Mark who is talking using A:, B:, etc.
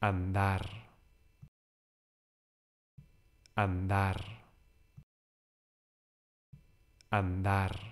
A: andar, andar, andar.